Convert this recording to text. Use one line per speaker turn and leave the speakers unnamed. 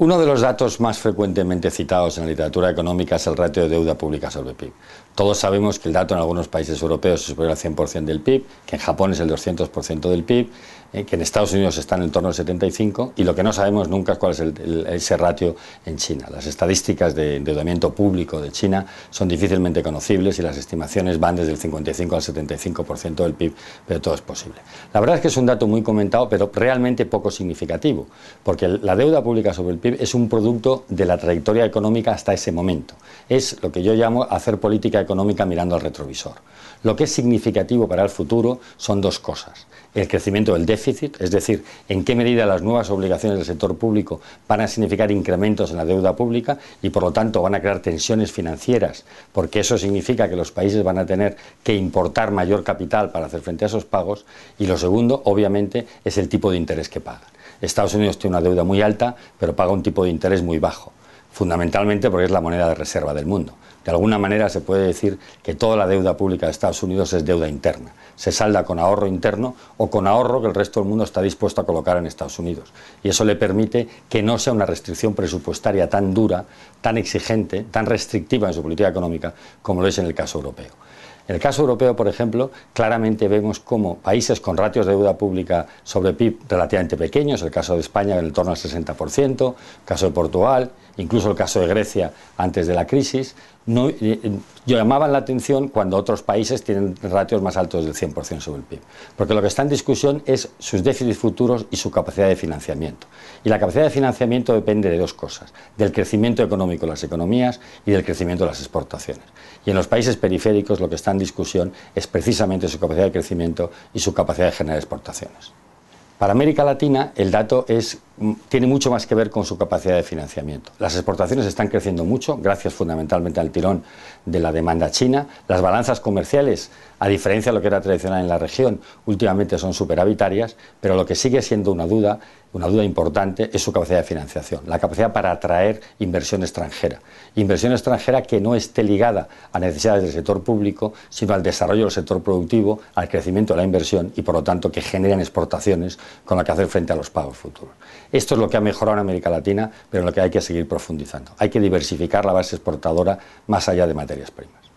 Uno de los datos más frecuentemente citados en la literatura económica es el ratio de deuda pública sobre PIB. Todos sabemos que el dato en algunos países europeos es superior al 100% del PIB, que en Japón es el 200% del PIB, eh, que en Estados Unidos está en el torno del 75, y lo que no sabemos nunca es cuál es ese ratio en China. Las estadísticas de endeudamiento público de China son difícilmente conocibles y las estimaciones van desde el 55 al 75% del PIB, pero todo es posible. La verdad es que es un dato muy comentado, pero realmente poco significativo, porque la deuda pública sobre el PIB es un producto de la trayectoria económica hasta ese momento. Es lo que yo llamo hacer política económica mirando al retrovisor. Lo que es significativo para el futuro son dos cosas. El crecimiento del déficit es decir, en qué medida las nuevas obligaciones del sector público van a significar incrementos en la deuda pública y por lo tanto van a crear tensiones financieras, porque eso significa que los países van a tener que importar mayor capital para hacer frente a esos pagos y lo segundo, obviamente, es el tipo de interés que pagan. Estados Unidos tiene una deuda muy alta, pero paga un tipo de interés muy bajo fundamentalmente porque es la moneda de reserva del mundo. De alguna manera se puede decir que toda la deuda pública de Estados Unidos es deuda interna. Se salda con ahorro interno o con ahorro que el resto del mundo está dispuesto a colocar en Estados Unidos. Y eso le permite que no sea una restricción presupuestaria tan dura, tan exigente, tan restrictiva en su política económica como lo es en el caso europeo. En el caso europeo, por ejemplo, claramente vemos cómo países con ratios de deuda pública sobre PIB relativamente pequeños, el caso de España en torno al 60%, el caso de Portugal, incluso el caso de Grecia antes de la crisis, no, eh, eh, llamaban la atención cuando otros países tienen ratios más altos del 100% sobre el PIB. Porque lo que está en discusión es sus déficits futuros y su capacidad de financiamiento. Y la capacidad de financiamiento depende de dos cosas, del crecimiento económico de las economías y del crecimiento de las exportaciones. Y en los países periféricos lo que está en discusión es precisamente su capacidad de crecimiento y su capacidad de generar exportaciones. Para América Latina el dato es tiene mucho más que ver con su capacidad de financiamiento. Las exportaciones están creciendo mucho, gracias fundamentalmente al tirón de la demanda china. Las balanzas comerciales, a diferencia de lo que era tradicional en la región, últimamente son superavitarias, pero lo que sigue siendo una duda, una duda importante, es su capacidad de financiación, la capacidad para atraer inversión extranjera. Inversión extranjera que no esté ligada a necesidades del sector público, sino al desarrollo del sector productivo, al crecimiento de la inversión y, por lo tanto, que generen exportaciones con la que hacer frente a los pagos futuros. Esto es lo que ha mejorado en América Latina, pero en lo que hay que seguir profundizando. Hay que diversificar la base exportadora más allá de materias primas.